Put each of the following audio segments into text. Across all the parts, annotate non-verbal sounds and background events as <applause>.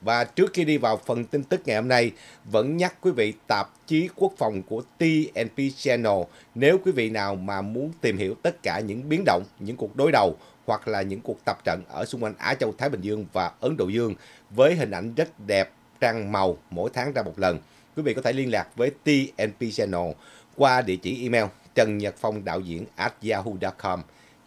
Và trước khi đi vào phần tin tức ngày hôm nay, vẫn nhắc quý vị tạp chí quốc phòng của TNP Channel nếu quý vị nào mà muốn tìm hiểu tất cả những biến động, những cuộc đối đầu hoặc là những cuộc tập trận ở xung quanh Á Châu Thái Bình Dương và Ấn Độ Dương với hình ảnh rất đẹp trang màu mỗi tháng ra một lần. Quý vị có thể liên lạc với TNP Channel qua địa chỉ email trần nhật phong đạo diễn at yahoo.com.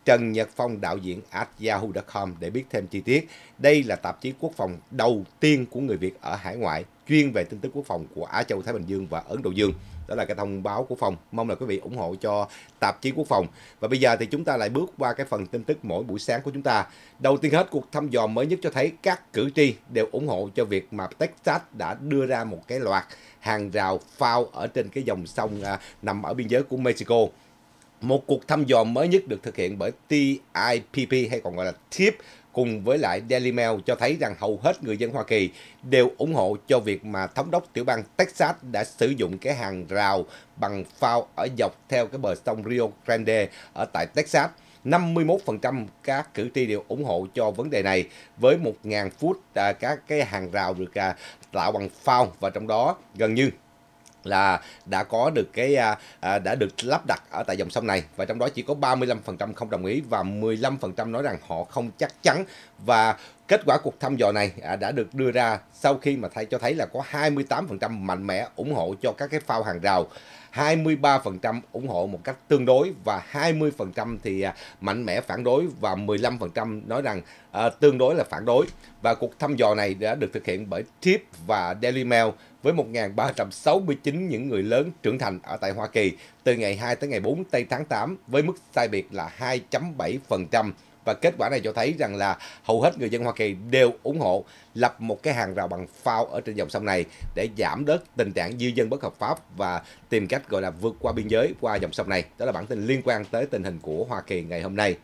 Trần Nhật Phong đạo diễn at yahoo.com để biết thêm chi tiết. Đây là tạp chí quốc phòng đầu tiên của người Việt ở hải ngoại chuyên về tin tức quốc phòng của Á Châu Thái Bình Dương và Ấn Độ Dương. Đó là cái thông báo của phòng. Mong là quý vị ủng hộ cho tạp chí quốc phòng. Và bây giờ thì chúng ta lại bước qua cái phần tin tức mỗi buổi sáng của chúng ta. Đầu tiên hết cuộc thăm dò mới nhất cho thấy các cử tri đều ủng hộ cho việc mà Texas đã đưa ra một cái loạt hàng rào phao ở trên cái dòng sông à, nằm ở biên giới của Mexico một cuộc thăm dò mới nhất được thực hiện bởi TIPP hay còn gọi là TIP cùng với lại Daily Mail cho thấy rằng hầu hết người dân Hoa Kỳ đều ủng hộ cho việc mà thống đốc tiểu bang Texas đã sử dụng cái hàng rào bằng phao ở dọc theo cái bờ sông Rio Grande ở tại Texas. 51% các cử tri đều ủng hộ cho vấn đề này với 1.000 phút à, các cái hàng rào được à, tạo bằng phao và trong đó gần như là đã có được cái à, à, đã được lắp đặt ở tại dòng sông này và trong đó chỉ có 35% không đồng ý và 15% nói rằng họ không chắc chắn và kết quả cuộc thăm dò này à, đã được đưa ra sau khi mà thay cho thấy là có 28% mạnh mẽ ủng hộ cho các cái phao hàng rào 23% ủng hộ một cách tương đối và 20% thì à, mạnh mẽ phản đối và 15% nói rằng à, tương đối là phản đối. Và cuộc thăm dò này đã được thực hiện bởi Tip và Daily Mail với 1.369 những người lớn trưởng thành ở tại Hoa Kỳ từ ngày 2 tới ngày 4 tây tháng 8 với mức sai biệt là 2.7%. Và kết quả này cho thấy rằng là hầu hết người dân Hoa Kỳ đều ủng hộ lập một cái hàng rào bằng phao ở trên dòng sông này để giảm đớt tình trạng di dân bất hợp pháp và tìm cách gọi là vượt qua biên giới qua dòng sông này. Đó là bản tin liên quan tới tình hình của Hoa Kỳ ngày hôm nay.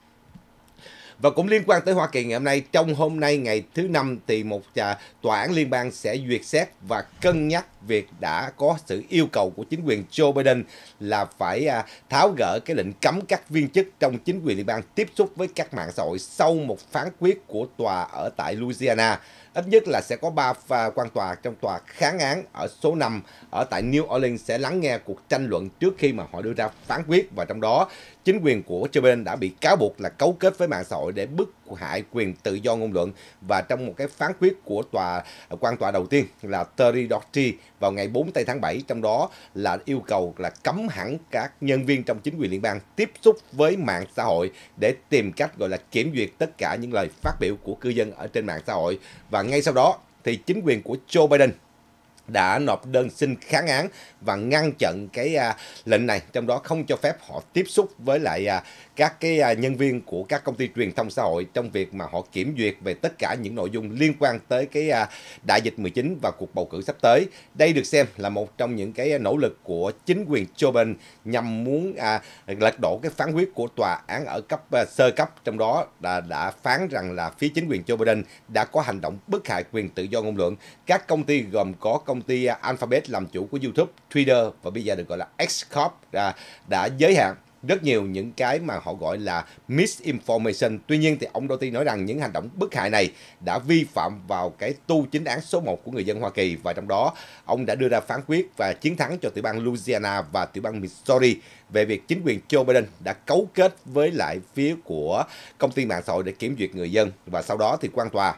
Và cũng liên quan tới Hoa Kỳ ngày hôm nay, trong hôm nay ngày thứ năm thì một à, tòa án liên bang sẽ duyệt xét và cân nhắc việc đã có sự yêu cầu của chính quyền Joe Biden là phải à, tháo gỡ cái lệnh cấm các viên chức trong chính quyền liên bang tiếp xúc với các mạng xã hội sau một phán quyết của tòa ở tại Louisiana. Ít nhất là sẽ có 3 quan tòa trong tòa kháng án ở số 5 ở tại New Orleans sẽ lắng nghe cuộc tranh luận trước khi mà họ đưa ra phán quyết và trong đó chính quyền của Joe Biden đã bị cáo buộc là cấu kết với mạng xã hội để bức hại quyền tự do ngôn luận và trong một cái phán quyết của tòa quan tòa đầu tiên là Terry Doherty vào ngày 4 tây tháng 7 trong đó là yêu cầu là cấm hẳn các nhân viên trong chính quyền liên bang tiếp xúc với mạng xã hội để tìm cách gọi là kiểm duyệt tất cả những lời phát biểu của cư dân ở trên mạng xã hội và ngay sau đó thì chính quyền của Joe Biden đã nộp đơn xin kháng án và ngăn chặn cái à, lệnh này trong đó không cho phép họ tiếp xúc với lại à, các cái à, nhân viên của các công ty truyền thông xã hội trong việc mà họ kiểm duyệt về tất cả những nội dung liên quan tới cái à, đại dịch 19 và cuộc bầu cử sắp tới. Đây được xem là một trong những cái nỗ lực của chính quyền Joe Biden nhằm muốn à, lật đổ cái phán quyết của tòa án ở cấp à, sơ cấp trong đó đã, đã phán rằng là phía chính quyền Joe Biden đã có hành động bức hại quyền tự do ngôn luận. Các công ty gồm có công công ty à, Alphabet làm chủ của YouTube, Twitter và bây giờ được gọi là X Corp đã, à, đã giới hạn rất nhiều những cái mà họ gọi là misinformation. Tuy nhiên thì ông Doty nói rằng những hành động bức hại này đã vi phạm vào cái tu chính án số 1 của người dân Hoa Kỳ và trong đó ông đã đưa ra phán quyết và chiến thắng cho tiểu bang Louisiana và tiểu bang Missouri về việc chính quyền Joe Biden đã cấu kết với lại phía của công ty mạng xã hội để kiểm duyệt người dân và sau đó thì quan tòa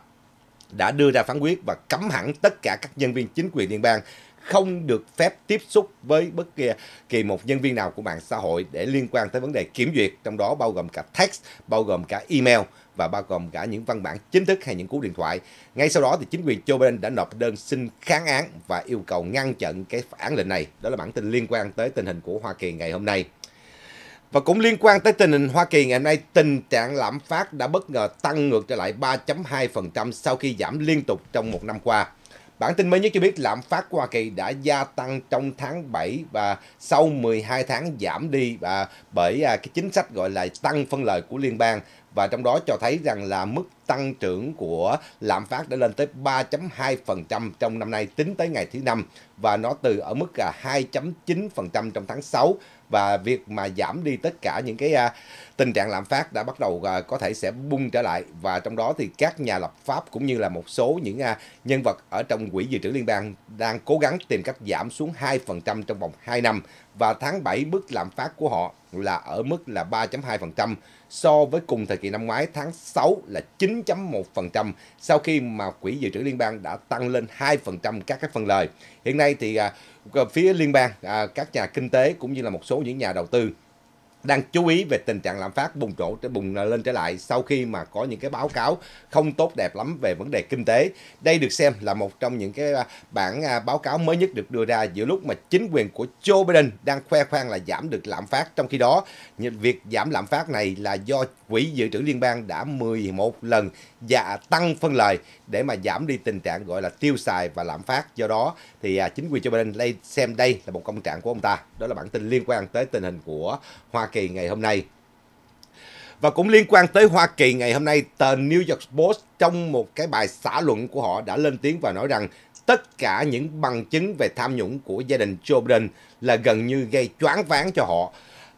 đã đưa ra phán quyết và cấm hẳn tất cả các nhân viên chính quyền liên bang không được phép tiếp xúc với bất kỳ, kỳ một nhân viên nào của mạng xã hội để liên quan tới vấn đề kiểm duyệt, trong đó bao gồm cả text, bao gồm cả email và bao gồm cả những văn bản chính thức hay những cú điện thoại. Ngay sau đó thì chính quyền Joe Biden đã nộp đơn xin kháng án và yêu cầu ngăn chặn cái phản lệnh này. Đó là bản tin liên quan tới tình hình của Hoa Kỳ ngày hôm nay. Và cũng liên quan tới tình hình Hoa Kỳ ngày hôm nay, tình trạng lạm phát đã bất ngờ tăng ngược trở lại 3.2% sau khi giảm liên tục trong một năm qua. Bản tin mới nhất cho biết lạm phát của Hoa Kỳ đã gia tăng trong tháng 7 và sau 12 tháng giảm đi và bởi à, cái chính sách gọi là tăng phân lời của liên bang và trong đó cho thấy rằng là mức tăng trưởng của lạm phát đã lên tới 3.2% trong năm nay tính tới ngày thứ năm và nó từ ở mức là 2.9% trong tháng 6 và việc mà giảm đi tất cả những cái à, tình trạng lạm phát đã bắt đầu uh, có thể sẽ bung trở lại và trong đó thì các nhà lập pháp cũng như là một số những à, nhân vật ở trong quỹ dự trữ liên bang đang cố gắng tìm cách giảm xuống 2% trong vòng 2 năm và tháng 7 mức lạm phát của họ là ở mức là 3.2% so với cùng thời kỳ năm ngoái tháng 6 là 9.1% sau khi mà quỹ dự trữ liên bang đã tăng lên 2% các cái phần lời. Hiện nay thì à, phía liên bang, à, các nhà kinh tế cũng như là một số những nhà đầu tư đang chú ý về tình trạng lạm phát bùng trổ bùng lên trở lại sau khi mà có những cái báo cáo không tốt đẹp lắm về vấn đề kinh tế. Đây được xem là một trong những cái à, bản à, báo cáo mới nhất được đưa ra giữa lúc mà chính quyền của Joe Biden đang khoe khoang là giảm được lạm phát. Trong khi đó, việc giảm lạm phát này là do Quỹ Dự trữ Liên bang đã 11 lần và dạ tăng phân lời để mà giảm đi tình trạng gọi là tiêu xài và lạm phát. Do đó thì à, chính quyền Joe Biden xem đây là một công trạng của ông ta. Đó là bản tin liên quan tới tình hình của Hoa Kỳ ngày hôm nay. Và cũng liên quan tới Hoa Kỳ ngày hôm nay, tờ New York Post trong một cái bài xã luận của họ đã lên tiếng và nói rằng tất cả những bằng chứng về tham nhũng của gia đình Joe Biden là gần như gây choáng váng cho họ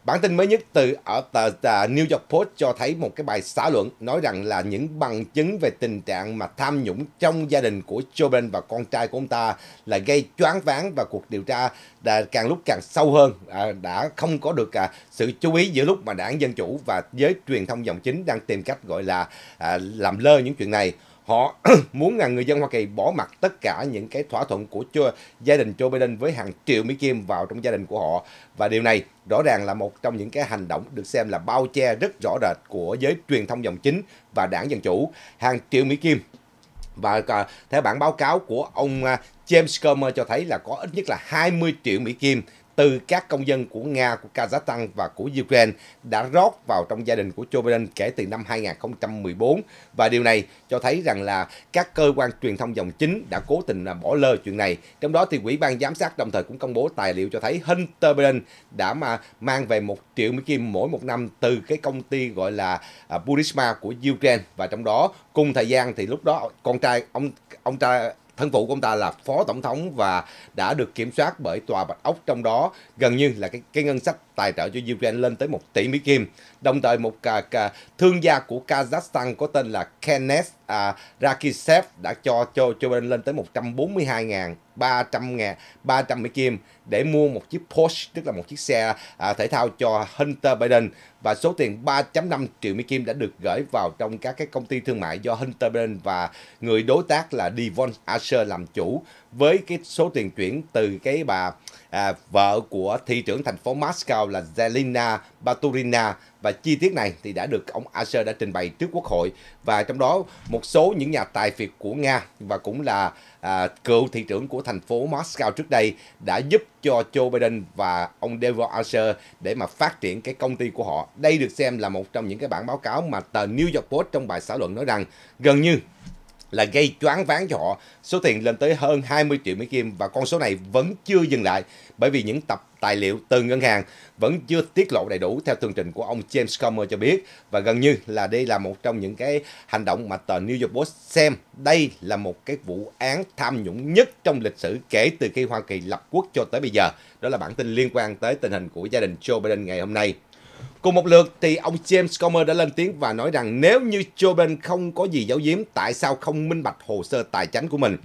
Bản tin mới nhất từ ở tờ New York Post cho thấy một cái bài xã luận nói rằng là những bằng chứng về tình trạng mà tham nhũng trong gia đình của Joe Biden và con trai của ông ta là gây choáng váng và cuộc điều tra đã càng lúc càng sâu hơn à, đã không có được à, sự chú ý giữa lúc mà đảng Dân Chủ và giới truyền thông dòng chính đang tìm cách gọi là à, làm lơ những chuyện này. Họ <clears throat> muốn rằng người dân Hoa Kỳ bỏ mặt tất cả những cái thỏa thuận của Joe, gia đình Joe Biden với hàng triệu Mỹ Kim vào trong gia đình của họ. Và điều này rõ ràng là một trong những cái hành động được xem là bao che rất rõ rệt của giới truyền thông dòng chính và đảng Dân Chủ. Hàng triệu Mỹ Kim và theo bản báo cáo của ông à, James Comer cho thấy là có ít nhất là 20 triệu Mỹ Kim từ các công dân của Nga, của Kazakhstan và của Ukraine đã rót vào trong gia đình của Joe Biden kể từ năm 2014 và điều này cho thấy rằng là các cơ quan truyền thông dòng chính đã cố tình là bỏ lơ chuyện này. Trong đó thì quỹ ban giám sát đồng thời cũng công bố tài liệu cho thấy Hunter Biden đã mà mang về một triệu Mỹ Kim mỗi một năm từ cái công ty gọi là à, Burisma của Ukraine và trong đó cùng thời gian thì lúc đó con trai ông ông trai thân phụ của ông ta là phó tổng thống và đã được kiểm soát bởi tòa bạch ốc trong đó gần như là cái cái ngân sách tài trợ cho Ukraine lên tới 1 tỷ Mỹ Kim. Đồng thời một cả, cả thương gia của Kazakhstan có tên là Kenneth à, Rakisev đã cho cho cho lên tới 142 ngàn 300 ngàn 300 Mỹ Kim để mua một chiếc Porsche tức là một chiếc xe à, thể thao cho Hunter Biden và số tiền 3.5 triệu Mỹ Kim đã được gửi vào trong các cái công ty thương mại do Hunter Biden và người đối tác là Devon Asher làm chủ với cái số tiền chuyển từ cái bà à, vợ của thị trưởng thành phố Moscow là Zelina Baturina và chi tiết này thì đã được ông Asher đã trình bày trước Quốc hội và trong đó một số những nhà tài phiệt của Nga và cũng là à, cựu thị trưởng của thành phố Moscow trước đây đã giúp cho Joe Biden và ông Devon Asher để mà phát triển cái công ty của họ. Đây được xem là một trong những cái bản báo cáo mà tờ New York Post trong bài xã luận nói rằng gần như là gây choáng váng cho họ. Số tiền lên tới hơn 20 triệu Mỹ Kim và con số này vẫn chưa dừng lại bởi vì những tập tài liệu từ ngân hàng vẫn chưa tiết lộ đầy đủ theo tường trình của ông James Comer cho biết và gần như là đây là một trong những cái hành động mà tờ New York Post xem đây là một cái vụ án tham nhũng nhất trong lịch sử kể từ khi Hoa Kỳ lập quốc cho tới bây giờ. Đó là bản tin liên quan tới tình hình của gia đình Joe Biden ngày hôm nay. Cùng một lượt thì ông James Comer đã lên tiếng và nói rằng nếu như Joe Biden không có gì giấu giếm, tại sao không minh bạch hồ sơ tài chính của mình?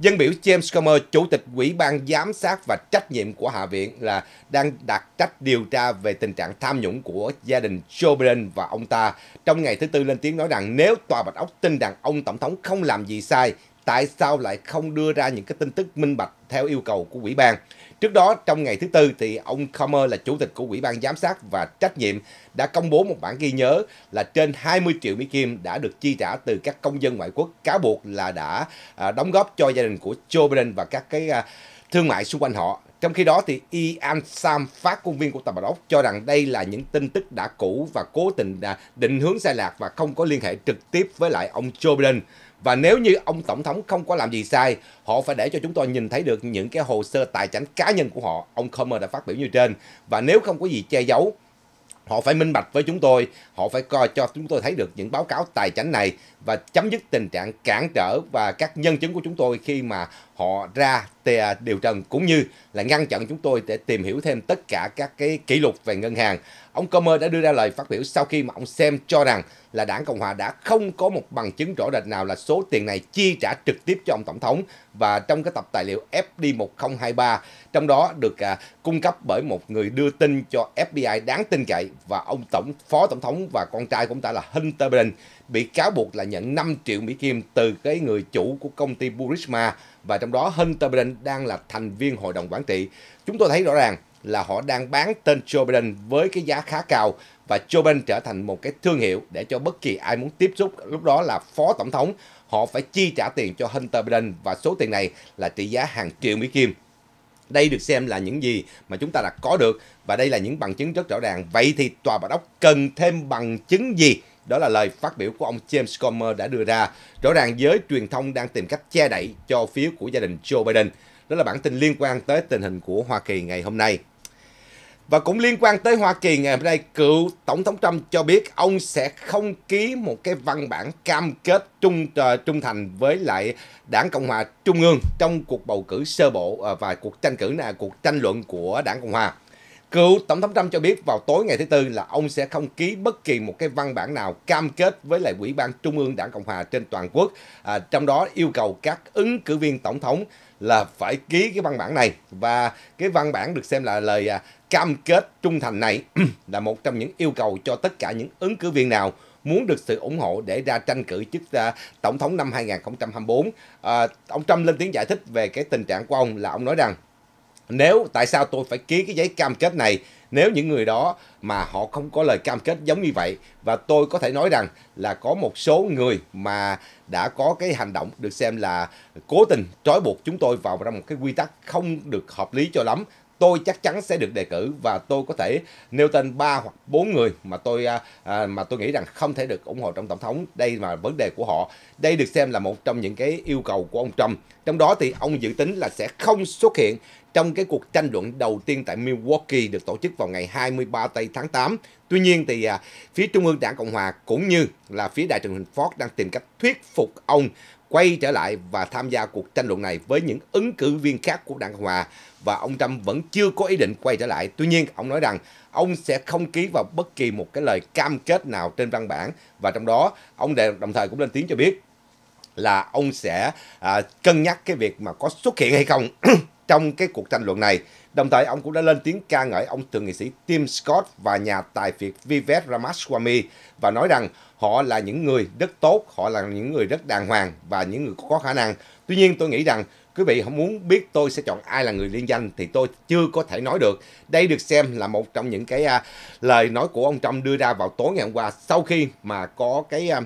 Dân biểu James Comer, chủ tịch Ủy ban giám sát và trách nhiệm của Hạ viện là đang đặt trách điều tra về tình trạng tham nhũng của gia đình Joe Biden và ông ta. Trong ngày thứ tư lên tiếng nói rằng nếu tòa Bạch Ốc tin rằng ông tổng thống không làm gì sai, tại sao lại không đưa ra những cái tin tức minh bạch theo yêu cầu của ủy ban? Trước đó, trong ngày thứ Tư, thì ông Comer là chủ tịch của Ủy ban Giám sát và Trách nhiệm đã công bố một bản ghi nhớ là trên 20 triệu Mỹ Kim đã được chi trả từ các công dân ngoại quốc cáo buộc là đã à, đóng góp cho gia đình của Joe Biden và các cái à, thương mại xung quanh họ trong khi đó thì Ian Sam, phát công viên của Tòa Báo Ốc cho rằng đây là những tin tức đã cũ và cố tình đã định hướng sai lạc và không có liên hệ trực tiếp với lại ông Joe Biden. Và nếu như ông Tổng thống không có làm gì sai, họ phải để cho chúng tôi nhìn thấy được những cái hồ sơ tài chính cá nhân của họ. Ông Comer đã phát biểu như trên. Và nếu không có gì che giấu, họ phải minh bạch với chúng tôi, họ phải coi cho chúng tôi thấy được những báo cáo tài chính này và chấm dứt tình trạng cản trở và các nhân chứng của chúng tôi khi mà họ ra điều trần cũng như là ngăn chặn chúng tôi để tìm hiểu thêm tất cả các cái kỷ lục về ngân hàng. Ông Comer đã đưa ra lời phát biểu sau khi mà ông xem cho rằng là đảng Cộng hòa đã không có một bằng chứng rõ rệt nào là số tiền này chi trả trực tiếp cho ông Tổng thống và trong cái tập tài liệu FD1023 trong đó được à, cung cấp bởi một người đưa tin cho FBI đáng tin cậy và ông Tổng Phó Tổng thống và con trai của ông ta là Hunter Biden bị cáo buộc là nhận 5 triệu Mỹ Kim từ cái người chủ của công ty Burisma và trong đó Hunter Biden đang là thành viên hội đồng quản trị. Chúng tôi thấy rõ ràng là họ đang bán tên Joe Biden với cái giá khá cao và Joe Biden trở thành một cái thương hiệu để cho bất kỳ ai muốn tiếp xúc lúc đó là phó tổng thống họ phải chi trả tiền cho Hunter Biden và số tiền này là trị giá hàng triệu Mỹ Kim. Đây được xem là những gì mà chúng ta đã có được và đây là những bằng chứng rất rõ ràng. Vậy thì tòa bạch ốc cần thêm bằng chứng gì đó là lời phát biểu của ông James Comer đã đưa ra. Rõ ràng giới truyền thông đang tìm cách che đậy cho phiếu của gia đình Joe Biden. Đó là bản tin liên quan tới tình hình của Hoa Kỳ ngày hôm nay. Và cũng liên quan tới Hoa Kỳ ngày hôm nay, cựu Tổng thống Trump cho biết ông sẽ không ký một cái văn bản cam kết trung ờ, trung thành với lại Đảng Cộng hòa Trung ương trong cuộc bầu cử sơ bộ ờ, và cuộc tranh cử là cuộc tranh luận của Đảng Cộng hòa. Cựu Tổng thống Trump cho biết vào tối ngày thứ Tư là ông sẽ không ký bất kỳ một cái văn bản nào cam kết với lại Ủy ban Trung ương Đảng Cộng hòa trên toàn quốc, à, trong đó yêu cầu các ứng cử viên Tổng thống là phải ký cái văn bản này. Và cái văn bản được xem là lời à, cam kết trung thành này <clears throat> là một trong những yêu cầu cho tất cả những ứng cử viên nào muốn được sự ủng hộ để ra tranh cử chức uh, tổng thống năm 2024. Uh, à, ông Trump lên tiếng giải thích về cái tình trạng của ông là ông nói rằng nếu tại sao tôi phải ký cái giấy cam kết này nếu những người đó mà họ không có lời cam kết giống như vậy và tôi có thể nói rằng là có một số người mà đã có cái hành động được xem là cố tình trói buộc chúng tôi vào trong một cái quy tắc không được hợp lý cho lắm tôi chắc chắn sẽ được đề cử và tôi có thể nêu tên ba hoặc bốn người mà tôi à, à, mà tôi nghĩ rằng không thể được ủng hộ trong tổng thống đây là vấn đề của họ đây được xem là một trong những cái yêu cầu của ông Trump trong đó thì ông dự tính là sẽ không xuất hiện trong cái cuộc tranh luận đầu tiên tại Milwaukee được tổ chức vào ngày 23 tây tháng 8 tuy nhiên thì à, phía trung ương đảng cộng hòa cũng như là phía đại truyền hình Fox đang tìm cách thuyết phục ông quay trở lại và tham gia cuộc tranh luận này với những ứng cử viên khác của Đảng Cộng Hòa và ông Trump vẫn chưa có ý định quay trở lại. Tuy nhiên, ông nói rằng ông sẽ không ký vào bất kỳ một cái lời cam kết nào trên văn bản và trong đó ông đồng thời cũng lên tiếng cho biết là ông sẽ à, cân nhắc cái việc mà có xuất hiện hay không <clears throat> trong cái cuộc tranh luận này. Đồng thời, ông cũng đã lên tiếng ca ngợi ông thượng nghị sĩ Tim Scott và nhà tài phiệt Vivek Ramaswamy và nói rằng họ là những người rất tốt, họ là những người rất đàng hoàng và những người có khả năng. Tuy nhiên, tôi nghĩ rằng quý vị không muốn biết tôi sẽ chọn ai là người liên danh thì tôi chưa có thể nói được. Đây được xem là một trong những cái uh, lời nói của ông Trump đưa ra vào tối ngày hôm qua sau khi mà có cái uh,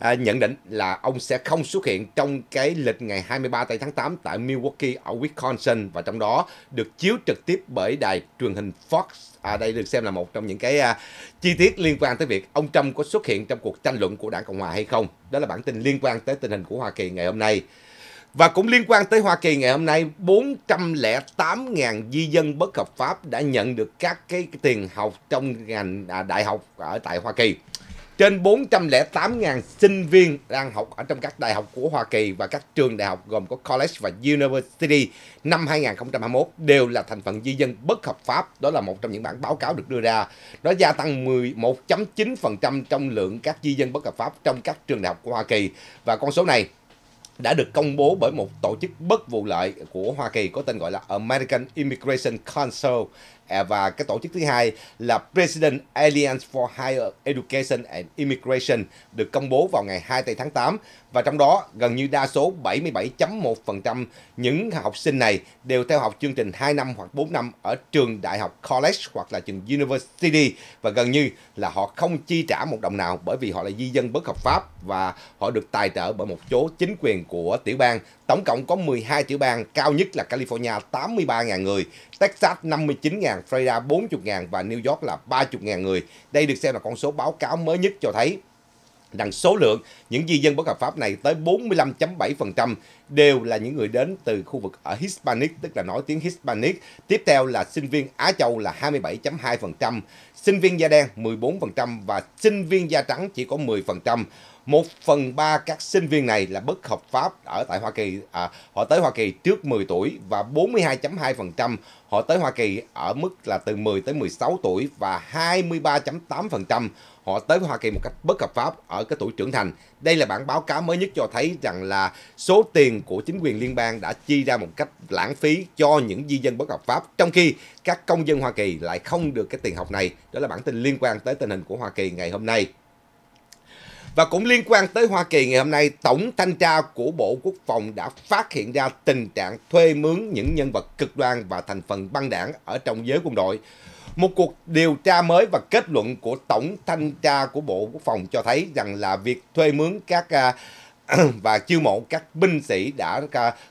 à, nhận định là ông sẽ không xuất hiện trong cái lịch ngày 23 tây tháng 8 tại Milwaukee ở Wisconsin và trong đó được chiếu trực tiếp bởi đài truyền hình Fox. À, đây được xem là một trong những cái à, chi tiết liên quan tới việc ông Trump có xuất hiện trong cuộc tranh luận của đảng Cộng hòa hay không. Đó là bản tin liên quan tới tình hình của Hoa Kỳ ngày hôm nay. Và cũng liên quan tới Hoa Kỳ ngày hôm nay, 408.000 di dân bất hợp pháp đã nhận được các cái tiền học trong ngành à, đại học ở tại Hoa Kỳ trên 408.000 sinh viên đang học ở trong các đại học của Hoa Kỳ và các trường đại học gồm có college và university năm 2021 đều là thành phần di dân bất hợp pháp. Đó là một trong những bản báo cáo được đưa ra. Nó gia tăng 11.9% trong lượng các di dân bất hợp pháp trong các trường đại học của Hoa Kỳ. Và con số này đã được công bố bởi một tổ chức bất vụ lợi của Hoa Kỳ có tên gọi là American Immigration Council À, và cái tổ chức thứ hai là President Alliance for Higher Education and Immigration được công bố vào ngày 2 tháng 8 và trong đó gần như đa số 77.1% những học sinh này đều theo học chương trình 2 năm hoặc 4 năm ở trường đại học college hoặc là trường university và gần như là họ không chi trả một đồng nào bởi vì họ là di dân bất hợp pháp và họ được tài trợ bởi một số chính quyền của tiểu bang Tổng cộng có 12 tiểu bang, cao nhất là California 83.000 người, Texas 59.000, Florida 40.000 và New York là 30.000 người. Đây được xem là con số báo cáo mới nhất cho thấy rằng số lượng những di dân bất hợp pháp này tới 45.7% đều là những người đến từ khu vực ở Hispanic, tức là nói tiếng Hispanic. Tiếp theo là sinh viên Á Châu là 27.2%, sinh viên da đen 14% và sinh viên da trắng chỉ có 10%. 1 phần 3 các sinh viên này là bất hợp pháp ở tại Hoa Kỳ, à, họ tới Hoa Kỳ trước 10 tuổi và 42.2% họ tới Hoa Kỳ ở mức là từ 10 tới 16 tuổi và 23.8% họ tới Hoa Kỳ một cách bất hợp pháp ở cái tuổi trưởng thành. Đây là bản báo cáo mới nhất cho thấy rằng là số tiền của chính quyền liên bang đã chi ra một cách lãng phí cho những di dân bất hợp pháp, trong khi các công dân Hoa Kỳ lại không được cái tiền học này. Đó là bản tin liên quan tới tình hình của Hoa Kỳ ngày hôm nay. Và cũng liên quan tới Hoa Kỳ ngày hôm nay, Tổng Thanh tra của Bộ Quốc phòng đã phát hiện ra tình trạng thuê mướn những nhân vật cực đoan và thành phần băng đảng ở trong giới quân đội. Một cuộc điều tra mới và kết luận của Tổng Thanh tra của Bộ Quốc phòng cho thấy rằng là việc thuê mướn các à, <clears throat> và chiêu mộ các binh sĩ đã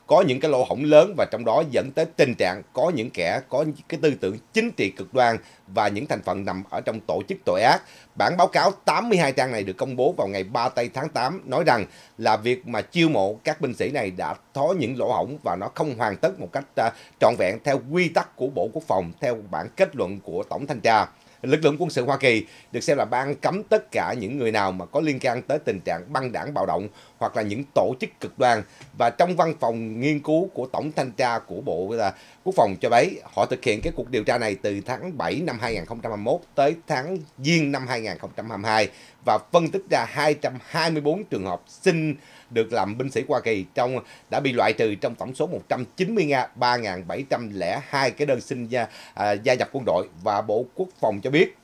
có những cái lỗ hổng lớn và trong đó dẫn tới tình trạng có những kẻ có cái tư tưởng chính trị cực đoan và những thành phần nằm ở trong tổ chức tội ác. Bản báo cáo 82 trang này được công bố vào ngày 3 tây tháng 8 nói rằng là việc mà chiêu mộ các binh sĩ này đã thó những lỗ hổng và nó không hoàn tất một cách à, trọn vẹn theo quy tắc của Bộ Quốc phòng theo bản kết luận của Tổng Thanh tra lực lượng quân sự Hoa Kỳ được xem là ban cấm tất cả những người nào mà có liên quan tới tình trạng băng đảng bạo động hoặc là những tổ chức cực đoan và trong văn phòng nghiên cứu của tổng thanh tra của Bộ Quốc phòng cho thấy họ thực hiện cái cuộc điều tra này từ tháng 7 năm 2021 tới tháng Giêng năm 2022 và phân tích ra 224 trường hợp sinh được làm binh sĩ Hoa Kỳ trong đã bị loại trừ trong tổng số 193.702 cái đơn xin gia, à, gia nhập quân đội và Bộ Quốc phòng cho biết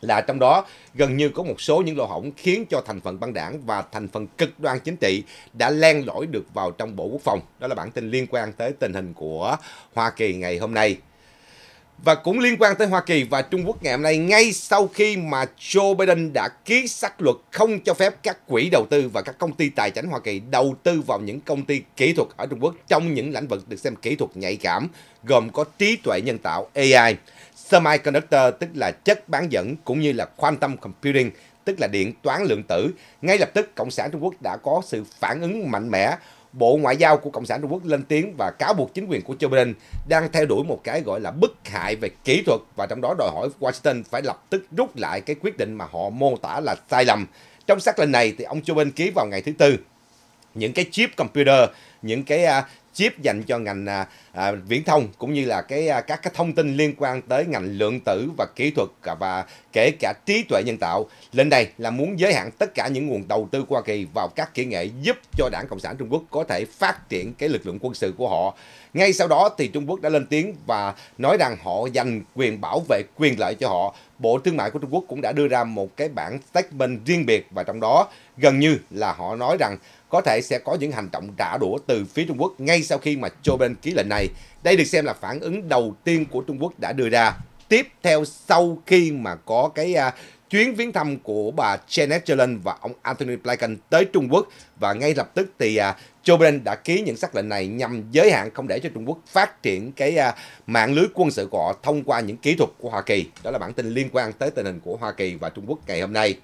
là trong đó gần như có một số những lỗ hổng khiến cho thành phần băng đảng và thành phần cực đoan chính trị đã len lỏi được vào trong Bộ Quốc phòng. Đó là bản tin liên quan tới tình hình của Hoa Kỳ ngày hôm nay. Và cũng liên quan tới Hoa Kỳ và Trung Quốc ngày hôm nay, ngay sau khi mà Joe Biden đã ký sắc luật không cho phép các quỹ đầu tư và các công ty tài chính Hoa Kỳ đầu tư vào những công ty kỹ thuật ở Trung Quốc trong những lĩnh vực được xem kỹ thuật nhạy cảm, gồm có trí tuệ nhân tạo AI, semiconductor tức là chất bán dẫn cũng như là quantum computing tức là điện toán lượng tử. Ngay lập tức, Cộng sản Trung Quốc đã có sự phản ứng mạnh mẽ Bộ Ngoại giao của Cộng sản Trung Quốc lên tiếng và cáo buộc chính quyền của Joe Biden đang theo đuổi một cái gọi là bức hại về kỹ thuật và trong đó đòi hỏi Washington phải lập tức rút lại cái quyết định mà họ mô tả là sai lầm. Trong xác lệnh này thì ông Joe Biden ký vào ngày thứ Tư những cái chip computer những cái uh, chip dành cho ngành à, à, viễn thông cũng như là cái à, các cái thông tin liên quan tới ngành lượng tử và kỹ thuật và kể cả trí tuệ nhân tạo. Lên đây là muốn giới hạn tất cả những nguồn đầu tư của Hoa Kỳ vào các kỹ nghệ giúp cho Đảng Cộng sản Trung Quốc có thể phát triển cái lực lượng quân sự của họ. Ngay sau đó thì Trung Quốc đã lên tiếng và nói rằng họ dành quyền bảo vệ quyền lợi cho họ. Bộ Thương mại của Trung Quốc cũng đã đưa ra một cái bản statement riêng biệt và trong đó Gần như là họ nói rằng có thể sẽ có những hành động trả đũa từ phía Trung Quốc ngay sau khi mà Joe Biden ký lệnh này. Đây được xem là phản ứng đầu tiên của Trung Quốc đã đưa ra. Tiếp theo sau khi mà có cái uh, chuyến viếng thăm của bà Janet Yellen và ông Anthony Blinken tới Trung Quốc và ngay lập tức thì uh, Joe Biden đã ký những sắc lệnh này nhằm giới hạn không để cho Trung Quốc phát triển cái uh, mạng lưới quân sự của họ thông qua những kỹ thuật của Hoa Kỳ. Đó là bản tin liên quan tới tình hình của Hoa Kỳ và Trung Quốc ngày hôm nay.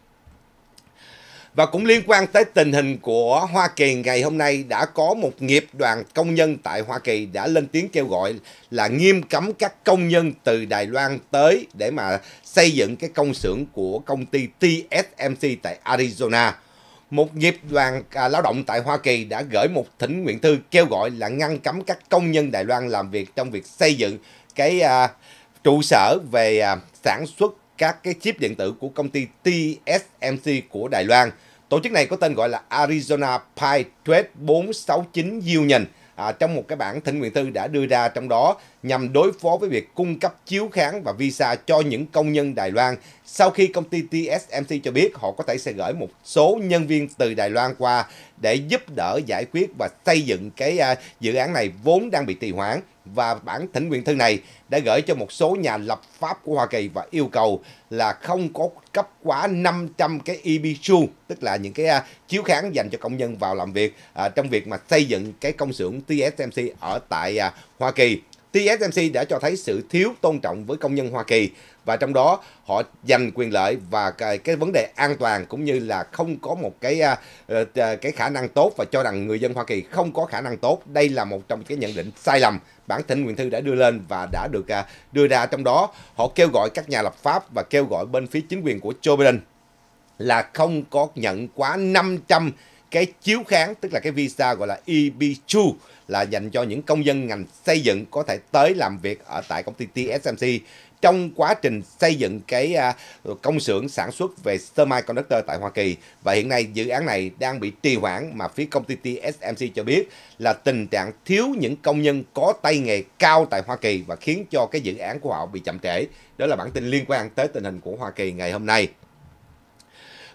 Và cũng liên quan tới tình hình của Hoa Kỳ ngày hôm nay đã có một nghiệp đoàn công nhân tại Hoa Kỳ đã lên tiếng kêu gọi là nghiêm cấm các công nhân từ Đài Loan tới để mà xây dựng cái công xưởng của công ty TSMC tại Arizona. Một nghiệp đoàn à, lao động tại Hoa Kỳ đã gửi một thỉnh nguyện thư kêu gọi là ngăn cấm các công nhân Đài Loan làm việc trong việc xây dựng cái à, trụ sở về à, sản xuất các cái chip điện tử của công ty TSMC của Đài Loan. Tổ chức này có tên gọi là Arizona Patriots 469 Union à, trong một cái bản thỉnh nguyện thư đã đưa ra trong đó nhằm đối phó với việc cung cấp chiếu kháng và visa cho những công nhân Đài Loan. Sau khi công ty TSMC cho biết họ có thể sẽ gửi một số nhân viên từ Đài Loan qua để giúp đỡ giải quyết và xây dựng cái à, dự án này vốn đang bị trì hoãn và bản thỉnh nguyện thư này đã gửi cho một số nhà lập pháp của Hoa Kỳ và yêu cầu là không có cấp quá 500 cái EBSU, tức là những cái à, chiếu kháng dành cho công nhân vào làm việc à, trong việc mà xây dựng cái công xưởng TSMC ở tại Hoa Kỳ. TSMC đã cho thấy sự thiếu tôn trọng với công nhân Hoa Kỳ và trong đó họ giành quyền lợi và cái, cái vấn đề an toàn cũng như là không có một cái à, ờ, à, cái khả năng tốt và cho rằng người dân Hoa Kỳ không có khả năng tốt. Đây là một trong cái nhận định sai lầm bản thân nguyện thư đã đưa lên và đã được à, đưa ra trong đó họ kêu gọi các nhà lập pháp và kêu gọi bên phía chính quyền của Joe Biden là không có nhận quá 500 cái chiếu kháng tức là cái visa gọi là EB2 là dành cho những công dân ngành xây dựng có thể tới làm việc ở tại công ty TSMC trong quá trình xây dựng cái à, công xưởng sản xuất về semiconductor tại Hoa Kỳ và hiện nay dự án này đang bị trì hoãn mà phía công ty TSMC cho biết là tình trạng thiếu những công nhân có tay nghề cao tại Hoa Kỳ và khiến cho cái dự án của họ bị chậm trễ. Đó là bản tin liên quan tới tình hình của Hoa Kỳ ngày hôm nay.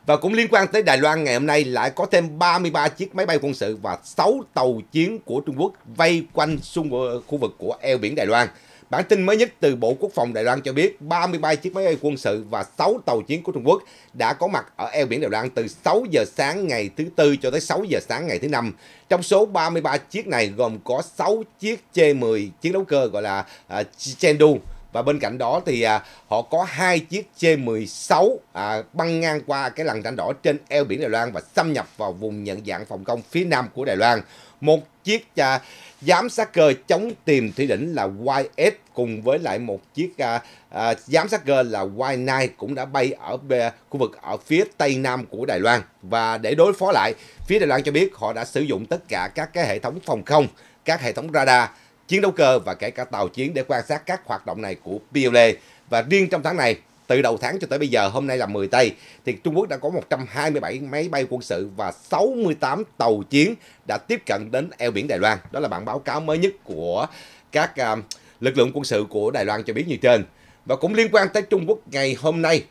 Và cũng liên quan tới Đài Loan ngày hôm nay lại có thêm 33 chiếc máy bay quân sự và 6 tàu chiến của Trung Quốc vây quanh xung ờ, khu vực của eo biển Đài Loan. Bản tin mới nhất từ Bộ Quốc phòng Đài Loan cho biết 33 chiếc máy bay quân sự và 6 tàu chiến của Trung Quốc đã có mặt ở eo biển Đài Loan từ 6 giờ sáng ngày thứ Tư cho tới 6 giờ sáng ngày thứ Năm. Trong số 33 chiếc này gồm có 6 chiếc j 10 chiến đấu cơ gọi là uh, Chengdu và bên cạnh đó thì à, họ có hai chiếc C-16 à, băng ngang qua cái lằn ranh đỏ trên eo biển Đài Loan và xâm nhập vào vùng nhận dạng phòng công phía nam của Đài Loan. Một chiếc à, giám sát cơ chống tìm thủy đỉnh là YS cùng với lại một chiếc à, à, giám sát cơ là Y9 cũng đã bay ở à, khu vực ở phía tây nam của Đài Loan và để đối phó lại phía Đài Loan cho biết họ đã sử dụng tất cả các cái hệ thống phòng không, các hệ thống radar chiến đấu cơ và kể cả tàu chiến để quan sát các hoạt động này của PLA. Và riêng trong tháng này, từ đầu tháng cho tới bây giờ, hôm nay là 10 Tây, thì Trung Quốc đã có 127 máy bay quân sự và 68 tàu chiến đã tiếp cận đến eo biển Đài Loan. Đó là bản báo cáo mới nhất của các uh, lực lượng quân sự của Đài Loan cho biết như trên. Và cũng liên quan tới Trung Quốc ngày hôm nay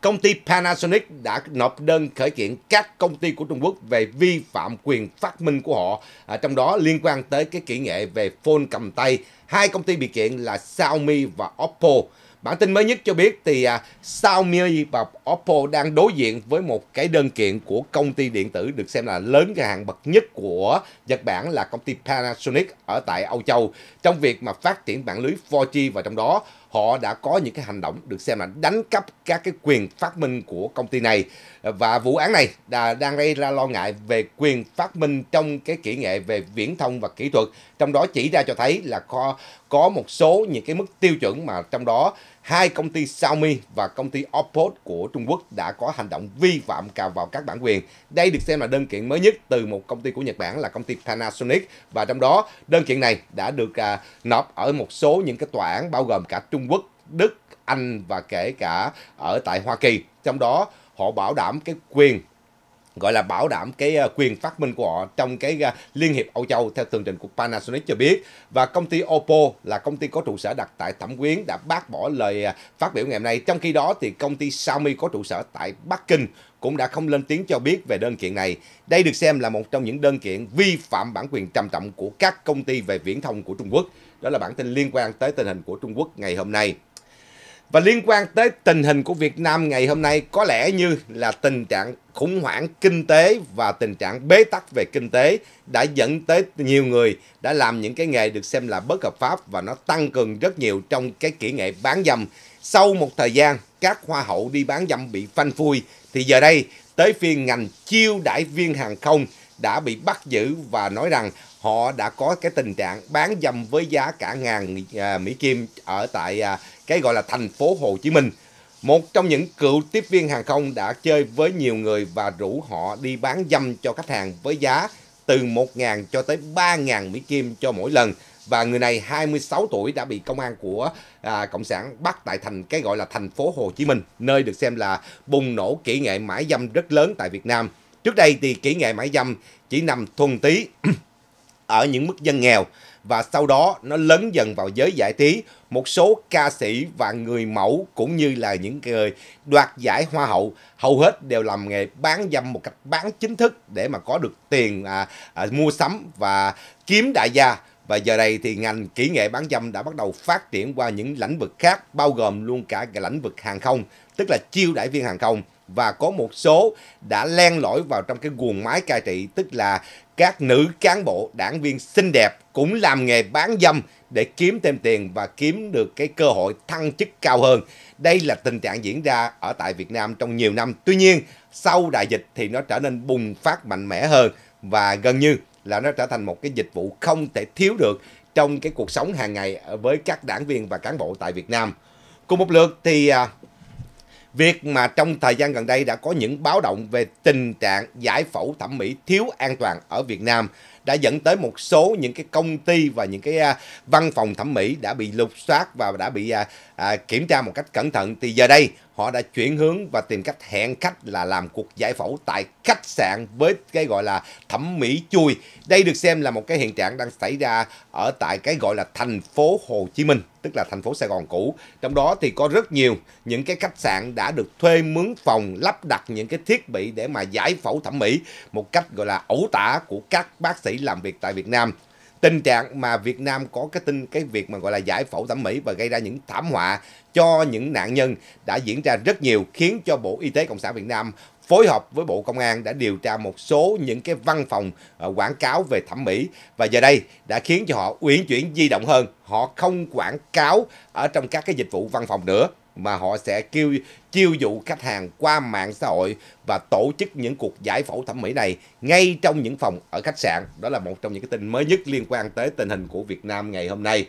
công ty Panasonic đã nộp đơn khởi kiện các công ty của Trung Quốc về vi phạm quyền phát minh của họ, à, trong đó liên quan tới cái kỹ nghệ về phone cầm tay. Hai công ty bị kiện là Xiaomi và Oppo. Bản tin mới nhất cho biết thì à, Xiaomi và Oppo đang đối diện với một cái đơn kiện của công ty điện tử được xem là lớn cái hàng bậc nhất của Nhật Bản là công ty Panasonic ở tại Âu Châu trong việc mà phát triển mạng lưới 4G và trong đó họ đã có những cái hành động được xem là đánh cắp các cái quyền phát minh của công ty này và vụ án này đã đang gây ra lo ngại về quyền phát minh trong cái kỹ nghệ về viễn thông và kỹ thuật trong đó chỉ ra cho thấy là có có một số những cái mức tiêu chuẩn mà trong đó hai công ty Xiaomi và công ty Oppo của Trung Quốc đã có hành động vi phạm cào vào các bản quyền. Đây được xem là đơn kiện mới nhất từ một công ty của Nhật Bản là công ty Panasonic và trong đó đơn kiện này đã được à, nộp ở một số những cái tòa án bao gồm cả Trung Quốc, Đức, Anh và kể cả ở tại Hoa Kỳ. Trong đó họ bảo đảm cái quyền gọi là bảo đảm cái ờ, quyền phát minh của họ trong cái ờ, Liên hiệp Âu Châu theo tường trình của Panasonic cho biết. Và công ty Oppo là công ty có trụ sở đặt tại Thẩm Quyến đã bác bỏ lời ờ, phát biểu ngày hôm nay. Trong khi đó thì công ty Xiaomi có trụ sở tại Bắc Kinh cũng đã không lên tiếng cho biết về đơn kiện này. Đây được xem là một trong những đơn kiện vi phạm bản quyền trầm trọng của các công ty về viễn thông của Trung Quốc. Đó là bản tin liên quan tới tình hình của Trung Quốc ngày hôm nay. Và liên quan tới tình hình của Việt Nam ngày hôm nay có lẽ như là tình trạng khủng hoảng kinh tế và tình trạng bế tắc về kinh tế đã dẫn tới nhiều người đã làm những cái nghề được xem là bất hợp pháp và nó tăng cường rất nhiều trong cái kỹ nghệ bán dâm. Sau một thời gian, các hoa hậu đi bán dâm bị phanh phui thì giờ đây tới phiên ngành chiêu đãi viên hàng không đã bị bắt giữ và nói rằng họ đã có cái tình trạng bán dâm với giá cả ngàn à, Mỹ Kim ở tại à, cái gọi là thành phố Hồ Chí Minh. Một trong những cựu tiếp viên hàng không đã chơi với nhiều người và rủ họ đi bán dâm cho khách hàng với giá từ 1.000 cho tới 3.000 Mỹ Kim cho mỗi lần. Và người này 26 tuổi đã bị công an của à, Cộng sản bắt tại thành cái gọi là thành phố Hồ Chí Minh, nơi được xem là bùng nổ kỹ nghệ mãi dâm rất lớn tại Việt Nam. Trước đây thì kỹ nghệ mãi dâm chỉ nằm thuần tí ở những mức dân nghèo và sau đó nó lớn dần vào giới giải trí. Một số ca sĩ và người mẫu cũng như là những người đoạt giải hoa hậu hầu hết đều làm nghề bán dâm một cách bán chính thức để mà có được tiền à, à, mua sắm và kiếm đại gia. Và giờ đây thì ngành kỹ nghệ bán dâm đã bắt đầu phát triển qua những lĩnh vực khác bao gồm luôn cả lĩnh vực hàng không, tức là chiêu đại viên hàng không và có một số đã len lỏi vào trong cái guồng máy cai trị tức là các nữ cán bộ đảng viên xinh đẹp cũng làm nghề bán dâm để kiếm thêm tiền và kiếm được cái cơ hội thăng chức cao hơn. Đây là tình trạng diễn ra ở tại Việt Nam trong nhiều năm. Tuy nhiên, sau đại dịch thì nó trở nên bùng phát mạnh mẽ hơn và gần như là nó trở thành một cái dịch vụ không thể thiếu được trong cái cuộc sống hàng ngày với các đảng viên và cán bộ tại Việt Nam. Cùng một lượt thì à, Việc mà trong thời gian gần đây đã có những báo động về tình trạng giải phẫu thẩm mỹ thiếu an toàn ở Việt Nam đã dẫn tới một số những cái công ty và những cái à, văn phòng thẩm mỹ đã bị lục soát và đã bị à, à, kiểm tra một cách cẩn thận thì giờ đây họ đã chuyển hướng và tìm cách hẹn khách là làm cuộc giải phẫu tại khách sạn với cái gọi là thẩm mỹ chui đây được xem là một cái hiện trạng đang xảy ra ở tại cái gọi là thành phố Hồ Chí Minh tức là thành phố Sài Gòn cũ. Trong đó thì có rất nhiều những cái khách sạn đã được thuê mướn phòng lắp đặt những cái thiết bị để mà giải phẫu thẩm mỹ một cách gọi là ẩu tả của các bác sĩ làm việc tại Việt Nam tình trạng mà Việt Nam có cái tin cái việc mà gọi là giải phẫu thẩm mỹ và gây ra những thảm họa cho những nạn nhân đã diễn ra rất nhiều khiến cho Bộ Y tế Cộng sản Việt Nam phối hợp với Bộ Công an đã điều tra một số những cái văn phòng ờ, quảng cáo về thẩm mỹ và giờ đây đã khiến cho họ uyển chuyển di động hơn, họ không quảng cáo ở trong các cái dịch vụ văn phòng nữa mà họ sẽ kêu chiêu dụ khách hàng qua mạng xã hội và tổ chức những cuộc giải phẫu thẩm mỹ này ngay trong những phòng ở khách sạn. Đó là một trong những cái tin mới nhất liên quan tới tình hình của Việt Nam ngày hôm nay.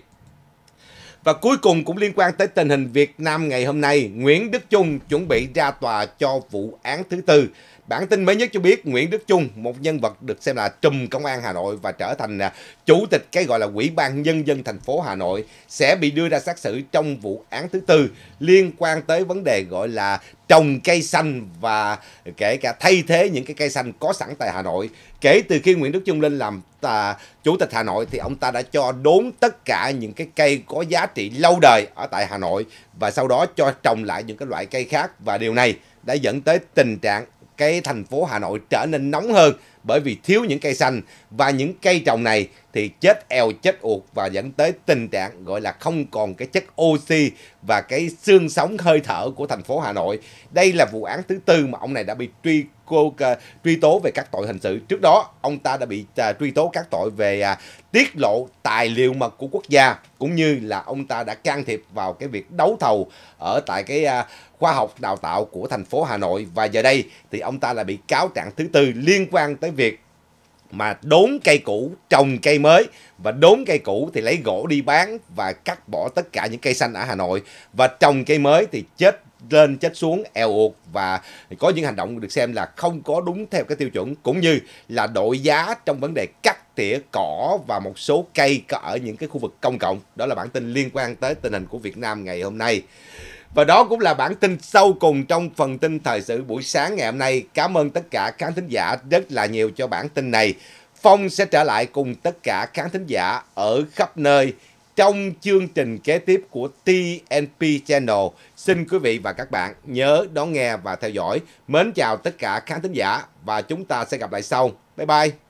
Và cuối cùng cũng liên quan tới tình hình Việt Nam ngày hôm nay, Nguyễn Đức Trung chuẩn bị ra tòa cho vụ án thứ tư Bản tin mới nhất cho biết Nguyễn Đức Trung, một nhân vật được xem là trùm công an Hà Nội và trở thành à, chủ tịch cái gọi là Ủy ban Nhân dân thành phố Hà Nội sẽ bị đưa ra xét xử trong vụ án thứ tư liên quan tới vấn đề gọi là trồng cây xanh và kể cả thay thế những cái cây xanh có sẵn tại Hà Nội. Kể từ khi Nguyễn Đức Chung lên làm à, chủ tịch Hà Nội thì ông ta đã cho đốn tất cả những cái cây có giá trị lâu đời ở tại Hà Nội và sau đó cho trồng lại những cái loại cây khác và điều này đã dẫn tới tình trạng cái thành phố Hà Nội trở nên nóng hơn bởi vì thiếu những cây xanh và những cây trồng này thì chết eo chết uột và dẫn tới tình trạng gọi là không còn cái chất oxy và cái xương sống hơi thở của thành phố Hà Nội. Đây là vụ án thứ tư mà ông này đã bị truy truy tố về các tội hình sự. Trước đó, ông ta đã bị à, truy tố các tội về à, tiết lộ tài liệu mật của quốc gia cũng như là ông ta đã can thiệp vào cái việc đấu thầu ở tại cái à, khoa học đào tạo của thành phố Hà Nội và giờ đây thì ông ta lại bị cáo trạng thứ tư liên quan tới việc mà đốn cây cũ trồng cây mới và đốn cây cũ thì lấy gỗ đi bán và cắt bỏ tất cả những cây xanh ở Hà Nội và trồng cây mới thì chết lên chết xuống eo uột và có những hành động được xem là không có đúng theo cái tiêu chuẩn cũng như là đội giá trong vấn đề cắt tỉa cỏ và một số cây ở những cái khu vực công cộng đó là bản tin liên quan tới tình hình của Việt Nam ngày hôm nay và đó cũng là bản tin sâu cùng trong phần tin thời sự buổi sáng ngày hôm nay. Cảm ơn tất cả khán thính giả rất là nhiều cho bản tin này. Phong sẽ trở lại cùng tất cả khán thính giả ở khắp nơi trong chương trình kế tiếp của TNP Channel. Xin quý vị và các bạn nhớ đón nghe và theo dõi. Mến chào tất cả khán thính giả và chúng ta sẽ gặp lại sau. Bye bye!